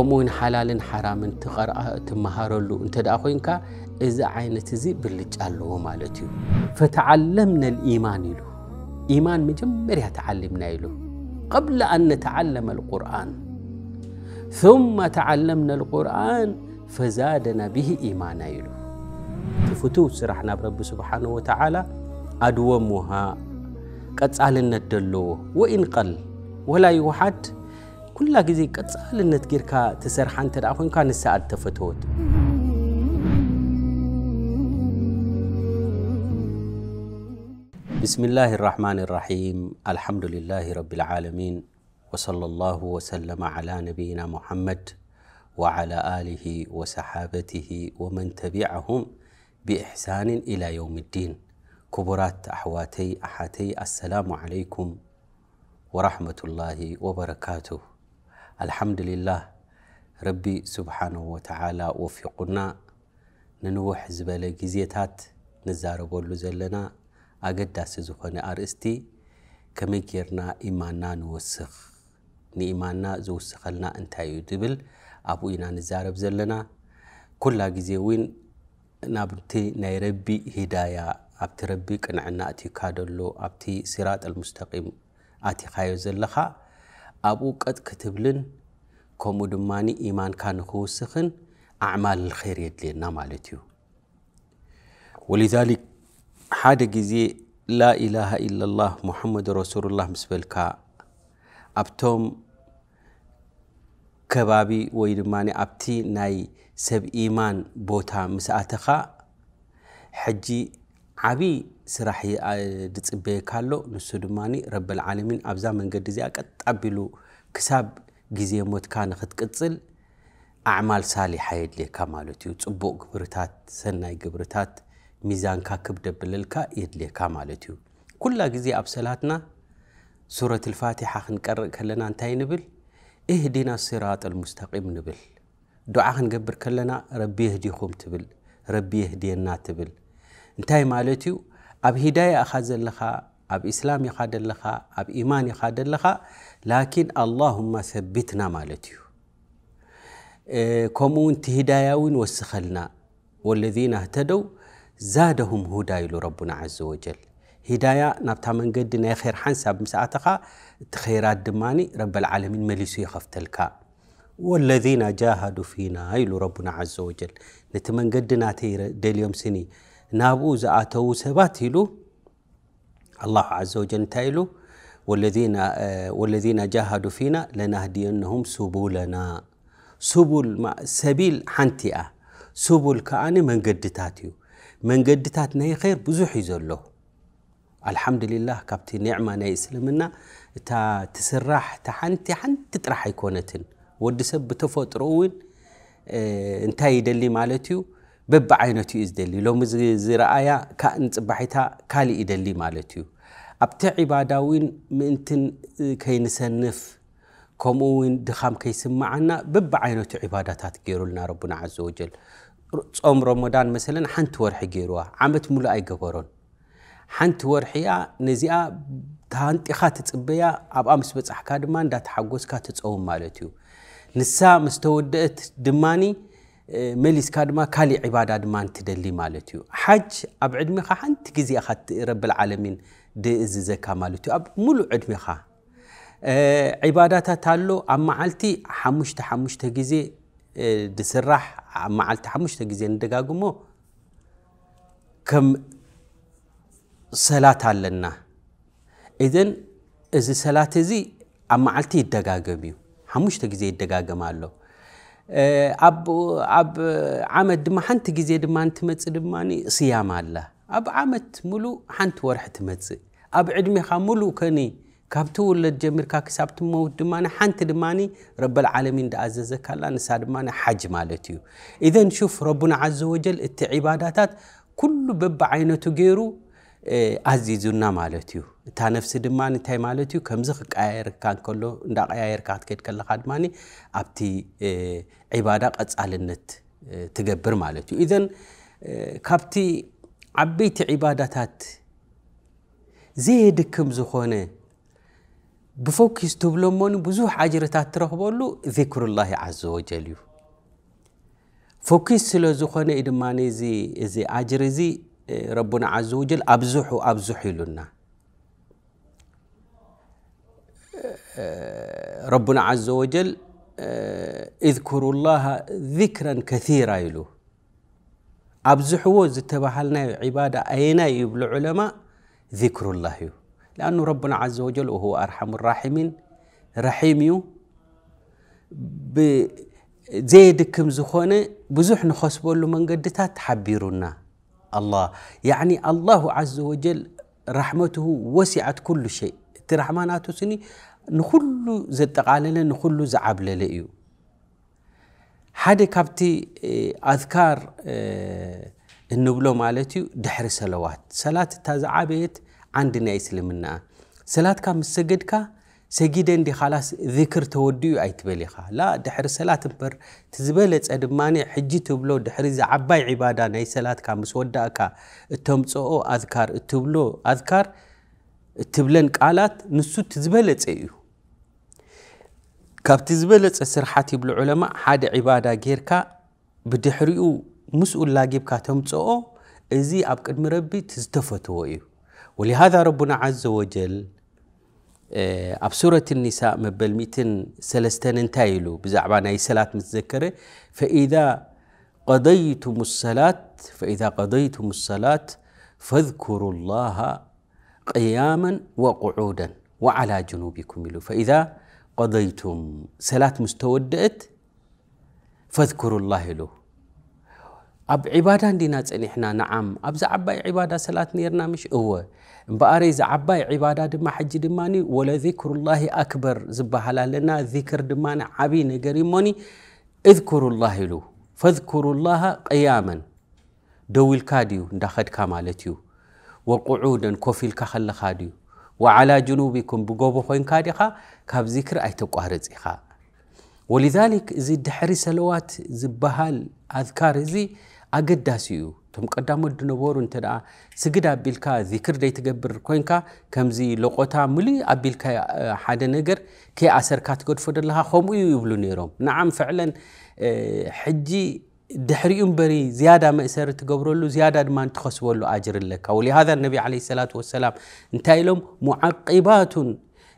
ከምኡውን ሓላልን ሓራምን ትመሃረሉ እንተ ደኣ ኮይንካ እዚ ዓይነት እዚ ብልጫ ኣለዎ ማለት እዩ ፈተዓለምነ ልኢማን ኢሉ ኢማን መጀመርያ ተዓሊምና ኢሉ قبل أن نتعلم القرآن ثم تعلمنا القرآن فزادنا به إيمانا يلو فتو سرحنا برب سبحانه وتعالى أدومها قد سألنا الدلو وإن قل ولا يوحد ኩላ ግዜ ቀፃልነት ጌርካ ትሰርሓ ترى ደኣ كان ንሳ تفتوت بسم الله الرحمن الرحيم الحمد لله رب العالمين وصلى الله وسلم على نبينا محمد وعلى آله وصحابته ومن تبعهم بإحسان إلى يوم الدين كبرات أحواتي أحاتي السلام عليكم ورحمة الله وبركاته الحمد لله ረቢ ስብሓንሁ ወተዓላ ወፊቑና ንንውሕ ዝበለ ግዜታት ንዛረበሉ ዘለና ኣገዳሲ ዝኾነ ኣርእስቲ ከመይ ጌርና ኢማንና ንወስኽ ንኢማንና ዝውስኸልና እንታይ እዩ ድብል ኣብኡ ኢና ንዛረብ ዘለና ኩላ ግዜ እውን ናብቲ ናይ ረቢ ሂዳያ ኣብቲ ረቢ ቅንዕና እቲዩካደሎ ኣብቲ ስራጥ ልሙስተቂም ኣቲኻዮ ዘለኻ ኣብ እውቀት ክትብልን ከምኡ ድማ ኢማንካ ንክውስኽን ኣዕማል ልኸይር የድልየና ማለት እዩ ወሊዛሊክ ሓደ ግዜ ላኢላሃ ኢላ ላህ ሙሐመድ ረሱሉላህ ምስ በልካ ኣብቶም ከባቢ ወይ ድማ ኣብቲ ናይ ሰብ ኢማን ቦታ ምስኣተኻ ሕጂ ዓብይ ስራሕ ድፅበየ ካሎ ንሱ ድማ ረብልዓለሚን ኣብዛ መንገዲ እዚኣ ቀጣቢሉ ክሳብ ግዜ ሞትካ ንክትቅፅል ኣዕማል ሳሊሓ የድልየካ ማለት እዩ ፅቡቅ ግብርታት ሰናይ ግብርታት ሚዛንካ ክብደብለልካ የድልየካ ማለት እዩ ኩላ ግዜ ኣብ ሰላትና ሱረት ልፋትሓ ክንቀርእ ከለና እንታይ ንብል እህዲና ስራጥ ልሙስተቂም ንብል ዱዓ ክንገብር ከለና ረቢ የህዲኹም ትብል ረቢ የህድየና ትብል እንታይ ማለት እዩ ኣብ ሂዳያ ኢኻ ዘለኻ ኣብ እስላም ኢኻ ደለኻ ኣብ ኢማን ኢኻ ደለኻ ላኪን ኣላሁማ ሰቢትና ማለት እዩ ከምኡ እውን ቲ ሂዳያ እውን ወስኸልና ወለذና ህተደው ዛደሁም ሁዳ ኢሉ ረቡና ዘ ወጀል ሂዳያ ናብታ መንገዲ ናይ ር ሓንሳብ ምስኣተኻ እቲ ኸይራት ድማኒ ረብልዓለሚን መሊሱ ይኸፍተልካ ወለذና ጃሃዱ ፊና ኢሉ ረቡና ዘ ወጀል ነቲ መንገዲ ናተይ ደልዮም ስኒ ናብኡ ዝኣተዉ ሰባት ኢሉ ኣላሁ ዘ ወጀል እንታይ ኢሉ ወለذና ጃሃዱ ፊና ለናህድየነሁም ስቡለና ሰቢል ሓንቲ እያ ስቡል ከዓኒ መንገድታት እዩ መንገድታት ናይ ኸይር ብዙሕ እዩ ዘሎ ኣልሓምዱልላህ ካብቲ ኒዕማ ናይ እስልምና እታ ትስራሕ ቲ ሓንቲ ሓንቲ ጥራሕ ኣይኮነትን ወዲ ሰብ ብተፈጥሮ እውን እንታይ ይደሊ ማለት እዩ ዓይነት እዩ ዝደሊ ሎሚ ዝረኣያ ካእን ንፅባሒታ ካሊእ ይደሊ ማለት እዩ ኣብቲ ዒባዳ እውን ምእንትን ከይንሰንፍ ከምኡ ውን ድኻም ከይስማዓና በብዓይነቱ ዒባዳታት ገይሩልና ረቡና ዘ ወጀል ፆም ሮሞዳን መሰለን ሓንቲ ወርሒ ገይርዋ ዓመት ሙሉእ ኣይገበሮን ሓንቲ ወርሒ ወርሒያ ነዚኣ ታንጢኻ ትፅበያ ኣብኣ ምስ በፃሕካ ድማ እንዳተሓጎስካ ትፀውም ማለት እዩ ንሳ ምስ ተወደአት ድማኒ መሊስ ካ ድማ ካሊእ ዕባዳ ድማ ንትደሊ ማለት እዩ ሓጅ ኣብ ዕድሜኻ ሓንቲ ግዜ ግዜኻ ረብልዓለሚን ድእዝዘካ ማለት እዩ ኣብ ሙሉእ ዕድሜኻ ዕባዳታት ኣሎ ኣብ መዓልቲ ሓሙሽተ ሓሙሽተ ግዜ ድስራሕ ኣብ መዓልቲ ሓሙሽተ ግዜ ንደጋግሞ ከም ሰላት ኣለና እዘን እዚ ሰላት እዚ ኣብ መዓልቲ ይደጋገም እዩ ሓሙሽተ ግዜ ይደጋገም ኣሎ ኣብ ዓመት ድማ ሓንቲ ግዜ ድማ ትመፅእ ድማ ስያማ ኣላ ኣብ ዓመት ሙሉእ ሓንቲ ወርሒ ትመፅእ ኣብ ዕድሜኻ ሙሉእ ከኒ ካብቲ ውለድ ጀሚርካ ክሳብ ትመውት ድማ ሓንቲ ድማ ረብልዓለሚን ዳኣዘዘካላ ንሳ ድማ ሓጅ ማለት እዩ ኢዘን ሹፍ ረቡና ዘ ወጀል እቲ ዒባዳታት ኩሉ በቢ ዓይነቱ ገይሩ ኣዚዙና ማለት እዩ እታ ነፍሲ ድማ እንታይ ማለት እዩ ከምዚ ክቀያየርካ ከሎ እንዳቀያየርካ ክትከድ ከለካ ድማ ኣብቲ ዒባዳ ቀፃልነት ትገብር ማለት እዩ እዘን ካብቲ ዓበይቲ ዒባዳታት ዘየድክም ዝኾነ ብፎኪስ ትብሎ ሞኒ ብዙሕ ኣጅርታት ትረክበሉ ዚክሩላ ዓዘ ወጀል እዩ ፎኪስ ስለ ዝኾነ እዩ ድማ እዚ ኣጅር እዚ ربنا عز وجل أبزحوا أبزحوا لنا ربنا عز وجل اذكروا الله ذكرا كثيرا يلو أبزحوا زتبهلنا عبادة أين يبلع علماء ذكر الله لأنه ربنا عز وجل وهو أرحم الراحمين رحيم يو. بزيدكم زخونة بزح نخصبوا له من قدتها تحبيرونا الله يعني الله عز وجل رحمته وسعت كل شيء ترحمانات سني نخل زت قاللا نخل زعب لليو حد كابتي إيه، أذكار إيه، النبلو مالتي دحر سلوات سلات تزعبيت عندنا إسلامنا سلات كم سجدك كا سجدن دي خلاص ذكر توديو أي تبليخا لا دحر سلاة بر تزبلت أدماني حجي تبلو دحر إذا عباي عبادة ناي سلاة كا مسودة كا التمتصو أذكار التبلو أذكار التبلن قالات نسو تزبلت أيو كاب تزبلت السرحات يبلو علماء حاد عبادة غيركا بدحريو مسؤول لاجب كا تمتصو إزي أبقد مربي تزتفتو أيو ولهذا ربنا عز وجل ኣብ ሱረة الኒሳء መበል 13 እንታይ ኢሉ ብዛዕባ ናይ ሰላት ምስ ዘከረ فإذا قضيتم الصلاة فاذكروا الله قياما وقعودا وعلى جنوبكم ኢሉ فإذا قضيتم ሰላት ምስ ተወድአት فاذكروا الله ኢሉ أب عبادة دينا تنحنا نعم أب زعبا عبادة صلاة نيرنا مش هو بأري زعبا عبادة دم حج دماني ولا ذكر الله أكبر زبهلا لنا ذكر دماني عبي نجري موني اذكر الله له فاذكر الله قياما دو الكاديو دخد كمالتيو وقعودا كوفي الكخل خاديو وعلى جنوبكم بقوبو خوين كاديخا كاب ذكر اي تقهرز ولذلك زد حري سلوات زبهال اذكار زي أجداسيو تم قدام الدنيا ورن ترى سجد أبيلكا ذكر ديت جبر كونكا زي لقطة ملي أبيلكا آه، حدا نجر كي أسر كات قد فدر لها خمو يبلونيرم نعم فعلا آه، حجي دحري أمبري زيادة ما إسر تجبرلو زيادة ما تخسولو أجر لك أو النبي عليه الصلاة والسلام انتايلهم معقبات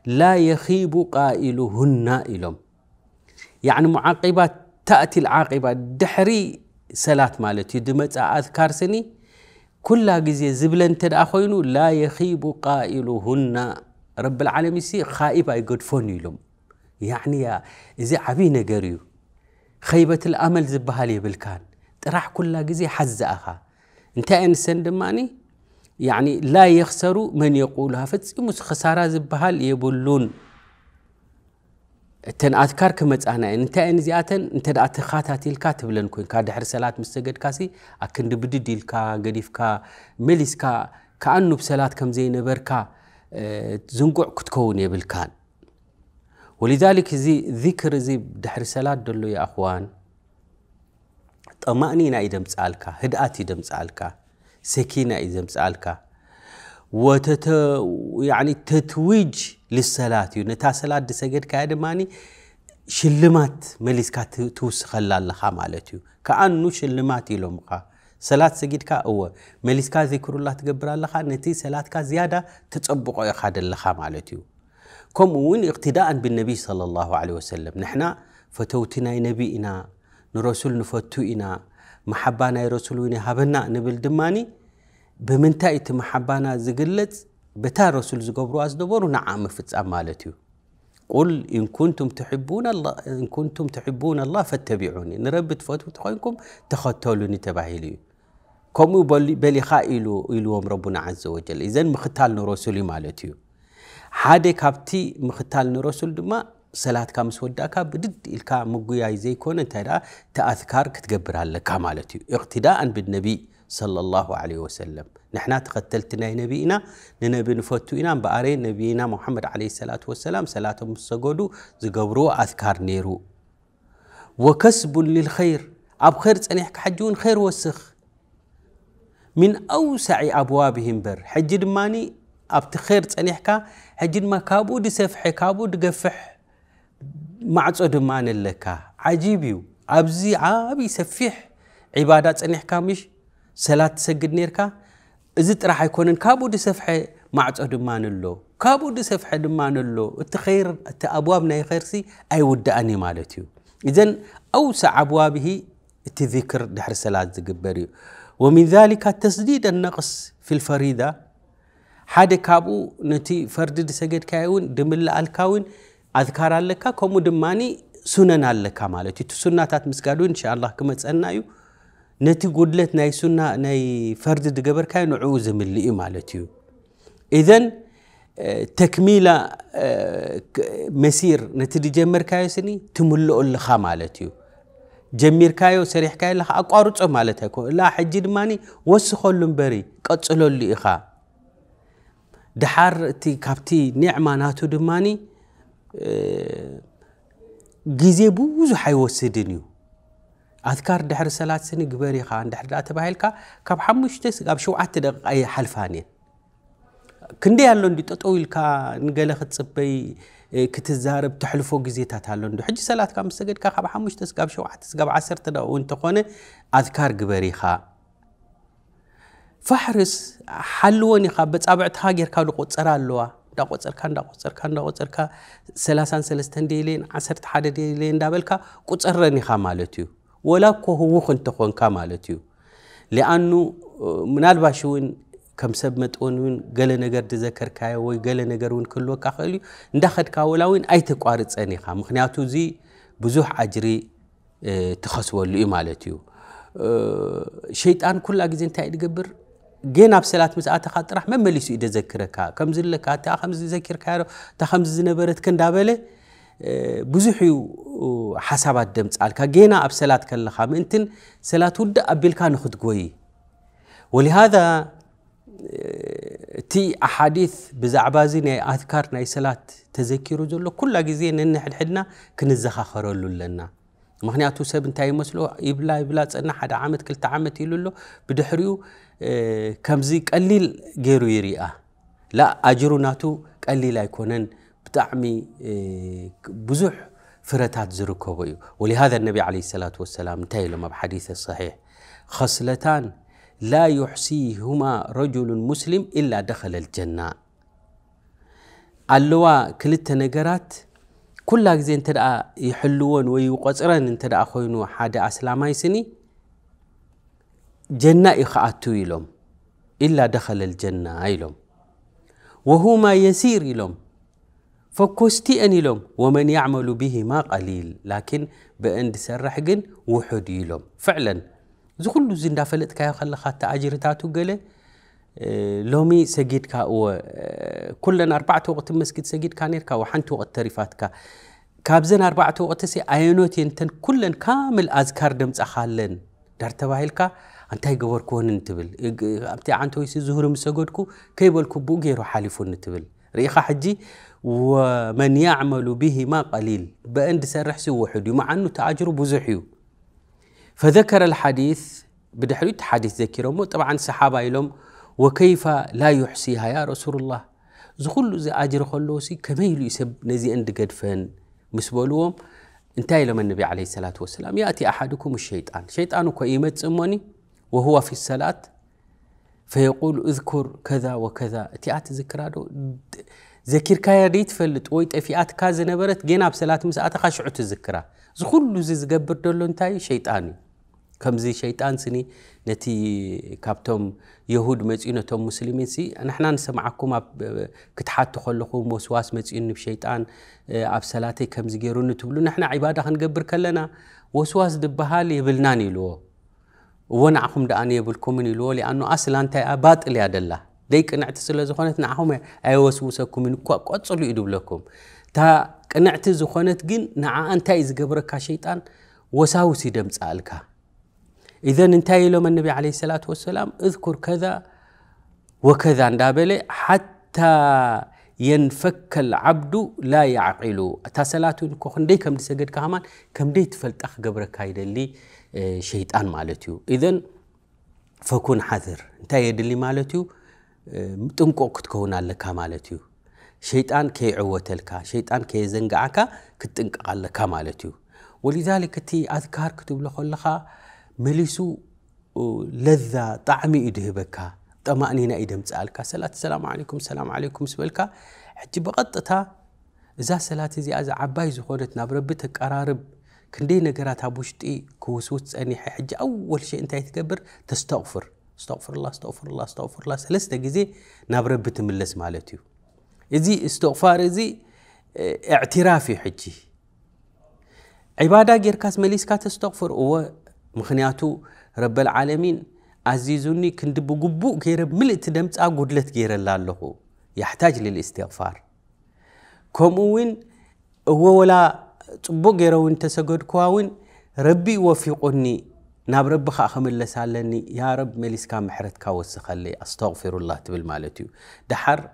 لا يخيب قائلهن نائلهم يعني معقبات تأتي العاقبة دحري سلات مالتي دمت أذكار سني كل جزي زبلن تد أخوينو لا يخيب قائلهن رب العالمين سي خائب أي قد فونيلم يعني يا إذا عبينا قريو خيبة الأمل زبها لي بالكان راح كل جزي حز أخا أنت إنسان دماني يعني لا يخسروا من يقولها فتسي مس خسارة زبها لي يبلون እተን ኣትካር ክመፃናእን እንታይ እን እዚኣተን እንተ ትኻታትልካ ትብለን ኮይንካ ድሕሪ ሰላት ምስ ሰገድካ ሰገድካሲ ኣክንዲ ብድድ ኢልካ ገዲፍካ መሊስካ ከኣኑብ ሰላት ከም ዘይነበርካ ዝንጉዕ ክትከውን የብልካን ወሊዛሊክ እዚ ዚክር እዚ ድሕሪ ሰላት ደሎ ይኣኽዋን ጠማእኒና እዩ ደምፃኣልካ ህድኣት እዩ ደምፃኣልካ ሰኪና እዩ ዘምፃኣልካ وتت يعني تتويج للصلاة نتا صلاة دي سجد كادماني شلمات مليس كا توس خلال لها مالتي كأنو شلمات يلومقا صلاة سجد كا أو مليس كا ذكر الله تقبر لها نتي صلاة كا زيادة تتبقى يخاد لها مالتي كم وين اقتداء بالنبي صلى الله عليه وسلم نحنا فتوتنا نبينا نرسل نفتوئنا محبانا رسولنا هبنا نبل دماني ብምንታይ እቲ መሓባና ዝግለፅ በታ ረሱል ዝገብርዋ ዝነበሩ ንዓ ምፍፃም ማለት እዩ ቁል እንኩንቱም ትሕቡና ላ ፈተቢዑኒ ንረቢ ትፈትው ትኮንኩም ተኸተሉኒ ተባሂሉ እዩ ከምኡ በሊኻ ኢልዎም ረቡና ዘ ወጀል እዘን ምኽታል ንረሱል እዩ ማለት እዩ ሓደ ካብቲ ምኽታል ንረሱል ድማ ሰላትካ ምስ ወዳእካ ብድድ ኢልካ ምጉያይ ዘይኮነ እንታይ ተኣትካር ክትገብር ኣለካ ማለት እዩ እቕትዳእን ብነቢይ صلى الله عليه وسلم نحن تقتلتنا نبينا ننبي نفوتنا بأري نبينا محمد عليه الصلاة والسلام صلاة مستقودو زقبرو أذكار نيرو وكسب للخير أب خير تسنحك حجون خير وسخ من أوسع أبوابهم بر حجد ماني أب تخير تسنحك حجد ما كابو دي سفح كابو دي قفح ما عصد ماني لك عجيبيو أبزي عابي سفح عبادات تسنحك مش ሰላት ትሰግድ ነርካ እዚ ጥራሕ ኣይኮነን ካብኡ ድሰፍሐ ማዕፆ ድማ ንሎ ካብኡ ድሰፍሐ ድማ ንሎ እቲ ር እቲ ኣብዋብ ናይ ኸይርሲ ኣይውዳእን እዩ ማለት እዩ እዘን ኣውሳዕ ኣብዋብሂ እቲ ذክር ድሕሪ ሰላት ዝግበር እዩ ومن ذلك تسديد النقص في الفريدة حد كابو نتي فرد دسجد كايون دمل الكاون أذكار لك كم دماني سنن لك مالتي تسناتات مسجدون إن شاء الله كما تسألنا ነቲ ጉድለት ናይ ሱና ናይ ፈርዲ ዝገበርካዮ ንዕኡ ዝምሊ እዩ ማለት እዩ እዘን ተክሚላ መሲር ነቲ ድጀመርካዮ ስኒ ትምልኦ ኣለኻ ማለት እዩ ጀሚርካዮ ሰሪሕካዮ ኣለኻ ኣቋርፆ ማለት ኣይኮ ላ ሕጂ ድማኒ ወስኸሉ እምበሪ ቀፅለሉ ኢኻ ድሓር እቲ ካብቲ ኒዕማ ናቱ ድማኒ ግዜ ብዙሕ ኣይወስድን እዩ أذكر دحر سلات سن جبري خان دحر لا تباهل كا كاب حمش تس كاب شو عت دق أي حلفانين كندي هالون دي تطول كا نقله ختصبي كتزارب تحلفو جزيتات هالون دو حج سلات كام سجد كا خاب حمش تس كاب شو عت كاب عسر تدا وانت قونه أذكر جبري خا فحرس حلوني خابت أبعت هاجر كالو قطر اللوا دا قطر كان دا قطر كان دا قطر كا سلاسان سلستن ديلين عسرت حدا ديلين دابل كا قطر رني خامالتيو ولا كو هو كنت خون كمالتيو لأنه من الباشون كم سب متون وين قال نجار تذكر كاي وي قال نجار وين كله كخلي ندخل كاولا وين أي تقارض أني خام مخنياتو زي بزوح أجري آه، تخسوا اللي مالتيو آه، شيطان كل أجزين تايد قبر جينا بسلات مسأت خاطر رح ما مليسو إذا إيه ذكرك كم زلك تا خمس ذكر كارو تا خمس زنبرت كندابله ብዙሕ እዩ ሓሳባት ደምፃልካ ጌና ኣብ ሰላት ከለኻ ምእንትን ሰላት ውዳእ ኣቢልካ ንኽትጎይ ወሊሃذ እቲ ኣሓዲث ብዛዕባ እዚ ናይ ኣትካር ናይ ሰላት ተዘኪሩ ዘሎ ኩላ ግዜ ነንሕድሕድና ክንዘኻኸረሉ ኣለና ምክንያቱ ሰብ እንታይ ይመስሎ ይብላ ይብላ ፀና ሓደ ዓመት ክልተ ዓመት ኢሉ ኣሎ ብድሕሪኡ ከምዚ ቀሊል ገይሩ ይርኣ ላ ኣጅሩ ናቱ ቀሊል ኣይኮነን بتعمي بزح فرتات زركوبيو ولهذا النبي عليه الصلاة والسلام تايلما بحديث الصحيح خصلتان لا يحسيهما رجل مسلم إلا دخل الجنة اللواء كلتا نقرات كل زين انت يحلون ويقصرن انت دا خوينو حدا اسلاماي سني جنة يخاتو يلوم إلا دخل الجنة أيلوم وهما يسير يلوم ፈኮስቲ አን ኢሎም ወመን ያዕመሉ ብሂማ ቀሊል ላኪን ብአን ድሰርሕ ግን ውሑድ ኢሎም ፍዕለን እዚ ኩሉ እዚ እንዳፈለጥካዮ ከለካ ተኣጅርታቱ ገለ ሎሚ ሰጊድካ እወ ኩለን ኣርባዕተ ወቅቲ መስጊድ ሰጊድካ ነርካ ወሓንቲ ወቅቲ ተሪፋትካ ካብዘን ኣርባዕተ ወቅቲ ሲ ኣየኖት የንተን ኩለን ካምል ኣዝካር ደምፃኻለን ዳር ተባሂልካ እንታይ ገበርክዎን እንትብል ኣብቲ ዓንቲ ወይሲ ዝህሩ ምሰገድኩ ከይበልኩ ብኡ ገይሩ ሓሊፉን ትብል ርኢኻ ሕጂ ومن يعمل بهما قليل بأند سرح سو وحد مع أنه تعجر بزحيو فذكر الحديث بدي حديث حديث ذكرهم طبعا سحابة لهم وكيف لا يحصيها يا رسول الله زخل زي أجر خلوسي كما يلو يسب نزي أند قدفن مسبولوهم انتهى لما النبي عليه الصلاة والسلام يأتي أحدكم الشيطان شيطان كإيمة سموني وهو في الصلاة فيقول اذكر كذا وكذا تيات ذكرى ዘኪርካያ ደይትፈልጥ ወይ ጠፊኣትካ ዝነበረት ጌና ኣብ ሰላት ምስኣተኻ ሽዑ ትዝክራ እዚ ኩሉ እዚ ዝገብር ደሎ እንታይ እዩ ሸይጣን እዩ ከምዚ ሸይጣን ስኒ ነቲ ካብቶም የሁድ መፂኡ ነቶም ሙስሊሚን ሲ ንሕና ንሰምዓኩም ኣብ ክትሓቱ ከለኹም ወስዋስ መፂኡ ንብሸይጣን ኣብ ሰላተይ ከምዚ ገይሩኒ ትብሉ ንሕና ዒባዳ ክንገብር ከለና ወስዋስ ድበሃል የብልናን ኢልዎ እዎ ንዓኹም ደኣኒ የብልኩምን ኢልዎ ሊኣኑ ኣስላ እንታይ ባጥል እያ ደላ سلا ዘይቅንዕቲ ስለ ዝኾነት من ኣይወስውሰኩም እዩ ንኳ ቆፅሉ እዩ ድብለኩም እታ ቅንዕቲ ዝኾነት ግን ንዓኣ እንታይ እዩ ዝገብረካ ሸይጣን ወሳውሲ ደምፃእልካ إذن انتهي لهم النبي عليه الصلاة والسلام اذكر كذا وكذا اندابلي حتى ينفك العبد لا يعقل تا صلاته كون دي كم سجد كمان كم دي تفلتخ قبرك هيدلي شيطان مالتيو إذن فكون حذر انتهي يدلي مالتيو ጥንቆቕ ክትከውን ኣለካ ማለት እዩ ሸይጣን ከይዕወተልካ ሸይጣን ከየዘንግዓካ ክትጥንቀቕ ኣለካ ማለት እዩ ወሊዛሊክ እቲ ኣዝካር ክትብሎ ከለኻ መሊሱ ለዛ ጣዕሚ እዩ ድህበካ ጠማእኒና እዩ ደምፅኣልካ ሰላት ሰላም ዓለይኩም ሰላም ዓለይኩም ስበልካ ሕጂ ብቐጥታ እዛ ሰላት እዚኣ እዛ ዓባይ ዝኾነት ናብ ረቢ ተቀራርብ ክንደይ ነገራት ኣብ ውሽጢ ክውስውስ ፀኒሐ ሕጂ ኣወል ሸይ እንታይ ትገብር ተስተቕፍር استغفرالله استغفرالله استغفرالله سلسته ግዜ ናብ ረቢ ትምለስ ማለት እዩ እዚ እስትቕፋር እዚ اዕትራፍ እዩ ሕጂ ዒባዳ ጌርካስ መሊስካ ተስተቕፍር እወ ምክንያቱ ረብልዓለሚን ኣዚዙኒ ክንዲ ብግቡእ ገይረ ምልእቲ ደምፃ ጉድለት ገይረላ ኣለኹ ያሕታጅ ልልእስትቕፋር ከምኡ እውን እወ ወላ ፅቡቅ ገይረ እውን ተሰገድክዋ እውን ረቢ ወፊቆኒ ناب رب خاخم اللي سالني يا رب مليس كان محرت كاوس خلي استغفر الله تبل مالتي دحر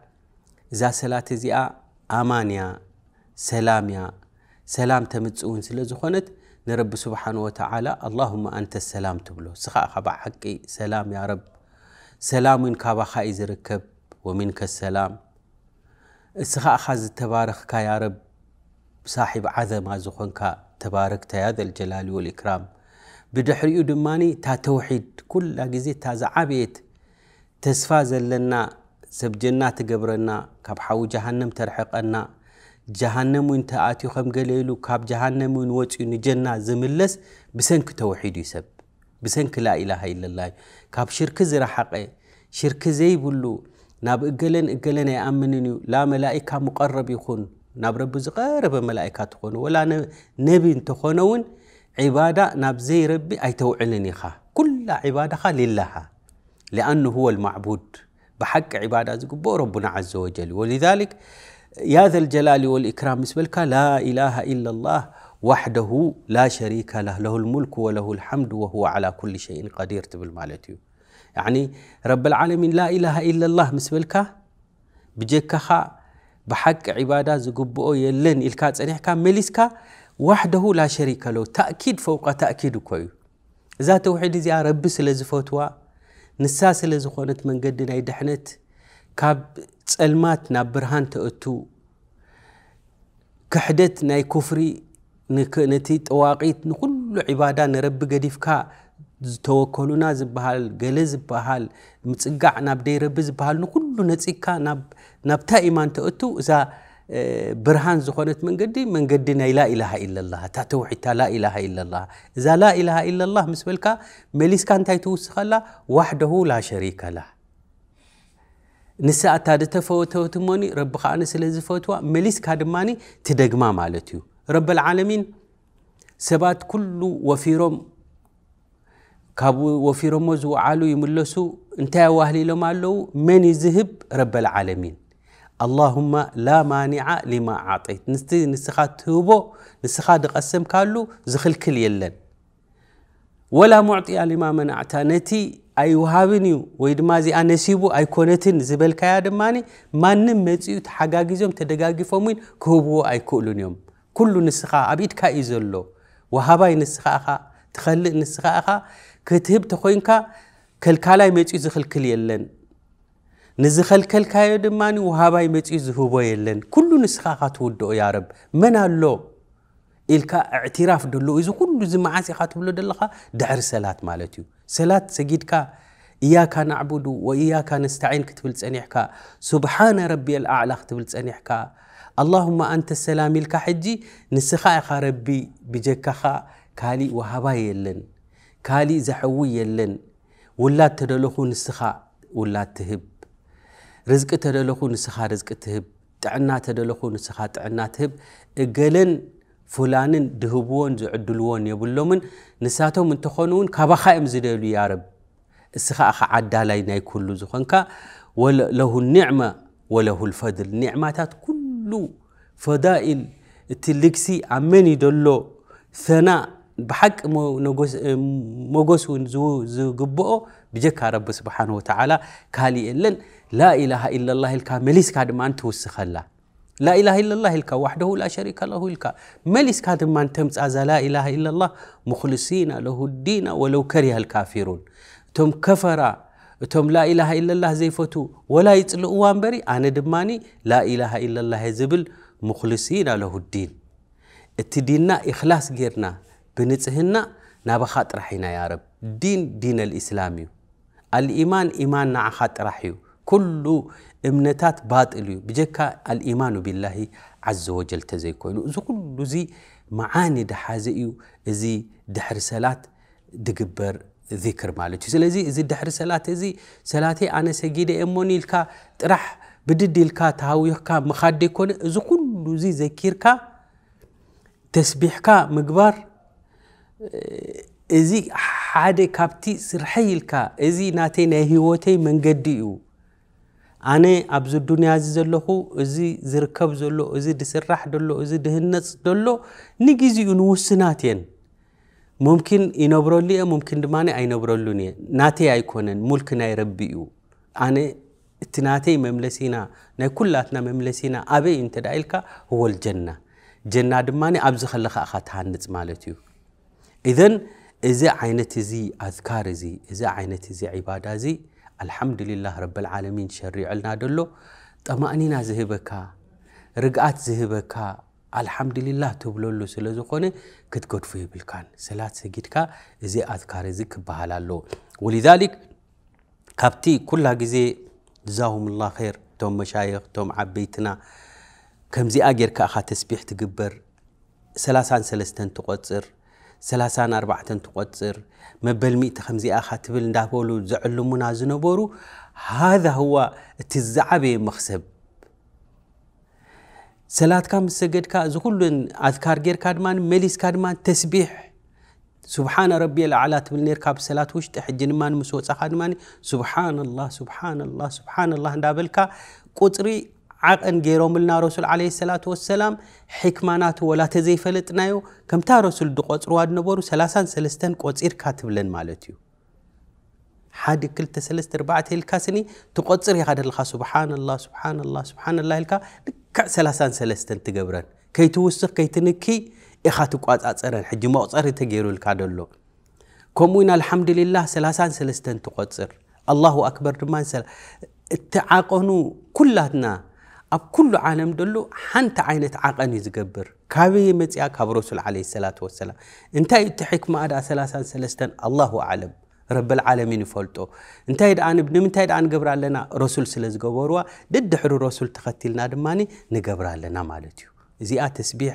زا سلات زيا امانيا سلاميا سلام تمتسون سلا زخونت نرب سبحانه وتعالى اللهم انت السلام تبلو سخا خبع حقي سلام يا رب سلام من كابا خايز ركب ومنك السلام سخا خاز تبارك يا رب صاحب عظمه زخونك تبارك يا ذا الجلال والاكرام بدحريو دماني تا توحيد كل جزي تا زعبيت تسفا زلنا سبجنا جنات كاب حاو جهنم ترحقنا جهنم وين تآتيو خم قليلو كاب جهنم وين وجيو نجنا زملس بسنك توحيد يسب بسنك لا إله إلا الله كاب شرك زرحقه شرك زي بلو ناب اقلن اقلن يأمنني لا ملائكة مقرب يخون ناب رب زقارب ملائكة تخون ولا نبي تخونون عبادة نابزي ربي أي توعلني خا كل عبادة خا لله لأنه هو المعبود بحق عبادة زقبو ربنا عز وجل ولذلك يا ذا الجلال والإكرام مسبلك لا إله إلا الله وحده لا شريك له له الملك وله الحمد وهو على كل شيء قدير تبل مالتي يعني رب العالمين لا إله إلا الله مسبلك خا بحق عبادة زقبو يلن إلكا تسنحكا ملسكا وحده لا شريك له تأكيد فوق تأكيد كوي إذا توحيد زي رب سلز فتوى نسا سلز خونت من قد ناي كاب تسلمات ناب برهان تأتو كحدت ناي كفري نتي طواقيت نكل عبادة نرب قديف كا ዝተወከሉና ዝበሃል ገለ ዝበሃል ምፅጋዕ ናብ ደይ ረቢ ዝበሃል ንኩሉ ነፂካ ናብታ ኢማን ተእቱ እዛ ብርሃን ዝኾነት መንገዲ መንገዲ ናይ ላኢላሃ ኢለላ እታ ተውሒድታ ላኢላሃ ኢለላ እዛ ላኢላሃ ኢለላ ምስ በልካ መሊስካ እንታይ ትውስኸላ ዋሕደሁ ላ ሸሪከ ላ ንሳእታ ደተፈወተትሞኒ ረቢ ከዓኒ ስለ ዝፈትዋ መሊስካ ድማኒ ትደግማ ማለት እዩ ረቢ ልዓለሚን ሰባት ኩሉ ወፊሮም ካብኡ ወፊሮሞ ዝወዓሉ ይምለሱ እንታይ ኣዋህሊሎም ኣለው መን ይዝህብ ረቢ ልዓለሚን اللهم لا مانع لما أعطيت نستي نسخات تهبو نسخات قسم كالو زخل كل يلن ولا معطي لما منعت نتي اي وهابني ويد ما زي انسيبو اي كونتين زبل كيا دماني مانن زوم حغاغيزوم فومين كهبو اي كولون يوم كل نسخ ابيدكا يزلو وهاباي نسخة اخا تخلي نسخة اخا كتهب تخوينكا كلكالاي زخل كل يلن نزخلكلكايو دماني وهاباي متي زهوبو يلن كل نسخا خاتودو يا رب من الله ኢልካ እዕትራፍ ደሎ እዚ ኩሉ ዝመዓሲኻ ትብሎ ዘለኻ ድዕሪ ሰላት ማለት እዩ ሰላት ሰጊድካ إياك نعبد وإياك نستعين كتبل صنيحكا سبحان ربي الأعلى كتبل صنيحكا اللهم أنت السلام لك حجي نسخا ربي بجكخا كالي وهبا يلن كالي زحوي يلن ولا تدلخو نسخا ولا تهب رزق تدلخو نسخ رزق تهب ጥዕና ተደለኹ ንስኻ ጥዕና ትህብ እገለን ፍላንን ድህብዎን ዝዕድልዎን የብሎምን ንሳቶም እንተኾኑ እውን ካባኻ እዮም ዝደልዩ ያረብ እስኻ ኢኻ ዓዳላይ ናይ ኩሉ ዝኾንካ ለሁ ኒዕማ ወለሁ ልፈድል ኒዕማታት ኩሉ ፈዳኢል እቲ ልግሲ ኣብ መን እዩ ደሎ ሰና ብሓቂ መጎስ እውን ዝግብኦ ብጀካ ረቢ ስብሓን ወተዓላ ካሊእ የለን لا إله إلا الله الكا مليس كاد ما أنت لا إله إلا الله الكا وحده لا شريك له الكا مليس كاد ما أنت لا إله إلا الله مخلصين له الدين ولو كره الكافرون تم كفرا تم لا إله إلا الله زي فتو ولا يتلقوا أنبري أنا دماني لا إله إلا الله زبل مخلصين له الدين اتدينا إخلاص غيرنا بنتهنا نابخ طرحنا يا رب دين دين الإسلامي الإيمان إيمان نعخ طرحيو كل امنتات باطل بجكا الايمان بالله عز وجل تزي كوينو زي كل زي معاني دحازي زي دحر سلات دقبر ذكر مالك سلازي زي دحر زي سلاتي انا سجيد اموني الكا راح بددي الكا تهاويكا مخادي كون زي كل زي ذكيركا تسبيحكا مقبار ازي حادي كابتي سرحيلكا ازي ناتي نهيوتي من قديو ኣነ ኣብዚ ዱንያ እዚ ዘለኹ እዚ ዝርከብ ዘሎ እዚ ድስራሕ ደሎ እዚ ድህነፅ ደሎ ንግዜኡ ንውስናት እየን ሙምኪን ይነብረሉ እየ ሙምኪን ድማ ኣይነብረሉን እየ ናተይ ኣይኮነን ሙልክ ናይ ረቢ እዩ ኣነ እቲ ናተይ መምለሲና ናይ ኩላትና መምለሲና ኣበይ እንተ ዳ ኢልካ ህወልጀና ጀና ድማ ኣብዚ ከለካ ኢካ ትሃንፅ ማለት እዩ እዘን እዚ ዓይነት እዚ ኣዝካር እዚ እዚ ዓይነት እዚ ዒባዳ እዚ الحمد لله رب العالمين شري لنا دلو طمأنينا زهبكا رقعات زهبكا الحمد لله تبلولو سلازو خوني كتقود فيه بالكان سلات سجدكا زي أذكار زي كبهالالو ولذلك كابتي كلها زي جزاهم الله خير توم مشايخ توم عبيتنا كم زي أجر كأخا تسبيح تقبر سلاسان سلستن تقصر ሰላሳን ኣርባዕተን ትቆፅር መበል ሚእቲ ከምዚኣ ካትብል እንዳበሉ ዘዕልሙና ዝነበሩ ሃذ ህዋ እቲ ዝዓበየ መኽሰብ ሰላትካ ምስ ሰገድካ እዚ ኩሉን ኣትካር ጌርካ ድማ መሊስካ ድማ ተስቢሕ سبحان ربي الأعلى تبل نير كاب سلات وش تحجن ما نمسو سخان ماني سبحان الله سبحان الله سبحان الله ندا بلكا قطري عقن جيروملنا رسول عليه الصلاة والسلام حكمانات ولا تزيفلت نايو كم تا رسول دقوات رواد نبورو سلاسان سلستن قوصير كاتب لن مالتيو حد كل تسلست ربعة الكاسني تقصر يا هذا الخا سبحان الله سبحان الله سبحان الله الكا كع سلاسان سلستن تجبرن كي توسخ كي تنكي إخات قوات أصرن حج ما أصر تجيرو الكادلو كمونا الحمد لله سلاسان سلستن تقصر الله أكبر دمان سلا التعاقنو كلاتنا أب كل عالم دلو حنت عينة عقني زجبر كابي متيا كاب رسول عليه الصلاة والسلام انت يتحك ما أدا ثلاثة سلستن الله أعلم رب العالمين فولتو انت يد عن ابن انت يد عن جبر لنا رسول سلاس جبروا ضد حر رسول تختلنا دماني نجبر لنا مالتيو زي تسبيح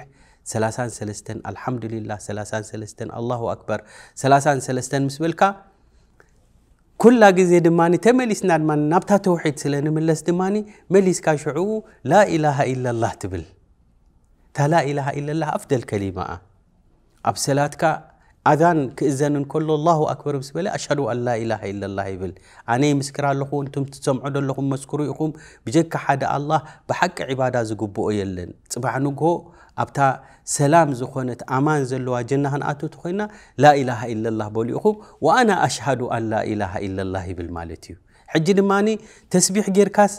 ثلاثة سلستن الحمد لله ثلاثة سلستن الله أكبر ثلاثة سلستن مسبلكا كل جزء دماني تمليسنا دمان نبتا توحيد سلنا ملس دماني مليس كاشعو لا إله إلا الله تبل تا لا إله إلا الله أفضل كلمة أبسلاتك أذان كإذن كل الله أكبر بسم الله أشهد أن لا إله إلا الله يبل أنا مسكر لكم أنتم تسمعوا لكم مسكروا لكم بجك حدا الله بحق عبادة زقبوا يلن سبحان الله أبتا سلام زخونت أمان زلوا جنة أتو تخينا لا إله إلا الله بولي أخو وأنا أشهد أن لا إله إلا الله بالمالتي حجر ماني تسبيح جيركاس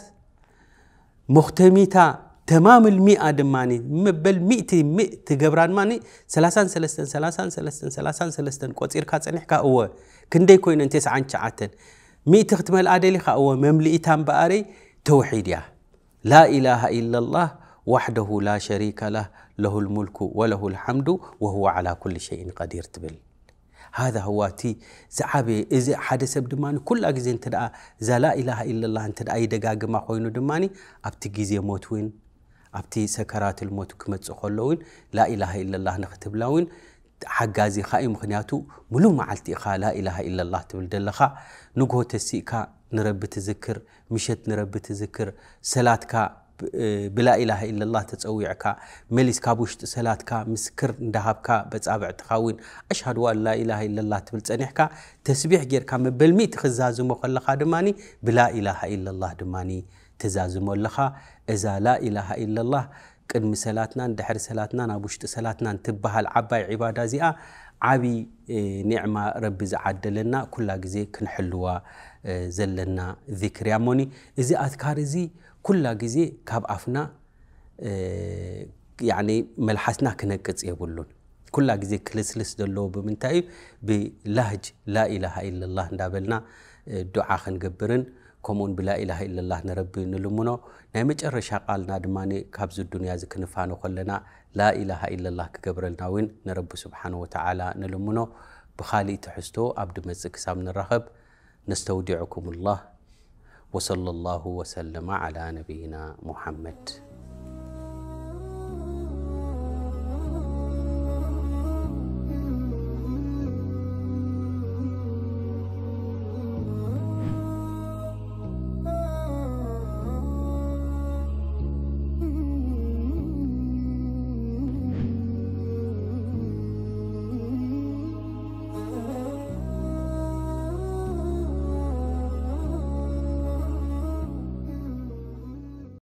مختمتا تمام المئة دماني مبل مئتي مئة تجبران ماني سلاسان سلستن سلاسان سلستن سلاسان سلستن قصير كاتسنح أوه كندي كوين انتس عن شعاتن مئة تختمل الأدلة خأوه مملئ تام بأري توحيد يا لا إله إلا الله وحده لا شريك له له الملك وله الحمد وهو على كل شيء قدير تبل هذا هو تي زعبي إذا حد سب دماني كل أجزين تدعى لا إله إلا الله أنت أي دقاق ما خوينو دماني أبتجيزي موتوين ኣብቲ ሰከራት ልሞት ክመፅእ ከሎ እውን ላኢላሃ ኢለላ ንክትብላ እውን ሓጋዚኻ እዩ ምክንያቱ ሙሉእ መዓልቲ ኢኻ ላኢላሃ ኢለላ ትብል ደለኻ ንግሆ ተሲእካ ንረቢ ትዝክር ምሸት ንረቢ ትዝክር ሰላትካ ብላኢላሃ ኢለላ ተፀዊዕካ መሊስ ካብ ውሽጢ ሰላትካ ምስክር እንዳሃብካ በፃብዕትኻ እውን ኣሽሃድዋ ላኢላሃ ኢለላ ትብል ፀኒሕካ ተስቢሕ ጌርካ መበል ሚእቲ ክዛዝሞ ከለካ ድማኒ ብላኢላሃ ኢለላ ድማኒ ትዛዝሞ ኣለኻ እዛ ላኢላሃ ኢለላህ ቅድሚ ሰላትናን ድሕሪ ሰላትናን ኣብ ውሽጢ ሰላትናን ትበሃል ዓባይ ዒባዳ እዚኣ ዓብይ ኒዕማ ረቢ ዝዓደለና ኩላ ግዜ ክንሕልዋ ዘለና ذክር እያ ሞኒ እዚ ኣትካር እዚ ኩላ ግዜ ካብ ኣፍና መልሓስና ክነቅፅ የብሉን ኩላ ግዜ ክልስልስ ዘለዎ ብምንታይ እዩ ብላህጅ ላኢላሃ ኢለላህ እንዳበልና ዱዓ ክንገብርን كمون بلا إله إلا الله نربي نلمنو نعم إجرشا قالنا دماني كابز الدنيا زي كنفانو خلنا لا إله إلا الله كقبر الناوين نرب سبحانه وتعالى نلمنو بخالي تحستو عبد مزك سامن الرهب نستودعكم الله وصلى الله وسلم على نبينا محمد